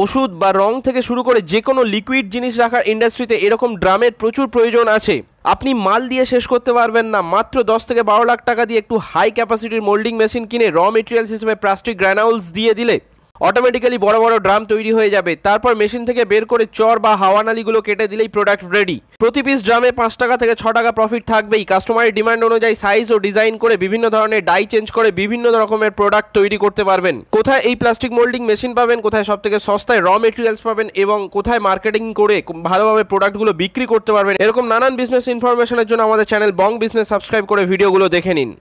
ওষুধ বা রং থেকে শুরু করে যে কোনো লিকুইড জিনিস রাখার ইন্ডাস্ট্রিতে এরকম ড্রামের প্রচুর প্রয়োজন আছে আপনি মাল দিয়ে শেষ করতে পারবেন না মাত্র দশ থেকে বারো লাখ টাকা দিয়ে একটু হাই ক্যাপাসিটির মোল্ডিং মেশিন কিনে র মেটেরিয়ালস হিসেবে প্লাস্টিক গ্র্যানাউলস দিয়ে দিলে অটোমেটিক্যালি বড় বড় ড্রাম তৈরি হয়ে যাবে তারপর মেশিন থেকে বের করে চর বা হাওয়ানালিগুলো কেটে দিলেই প্রোডাক্ট রেডি প্রতি পিস ড্রামে পাঁচ টাকা থেকে ছ টাকা প্রফিট থাকবেই কাস্টমারের ডিমান্ড অনুযায়ী সাইজ ও ডিজাইন করে বিভিন্ন ধরনের ডাই চেঞ্জ করে বিভিন্ন রকমের প্রোডাক্ট তৈরি করতে পারবেন কোথায় এই প্লাস্টিক মোল্ডিং মেশিন পাবেন কোথায় সব থেকে সস্তায় র মেটেরিয়ালস পাবেন এবং কোথায় মার্কেটিং করে ভালোভাবে প্রোডাক্টগুলো বিক্রি করতে পারবেন এরকম নানান বিজনেস ইনফরমেশনের জন্য আমাদের চ্যানেল বং বিজনেস সাবস্ক্রাইব করে ভিডিওগুলো দেখে নিন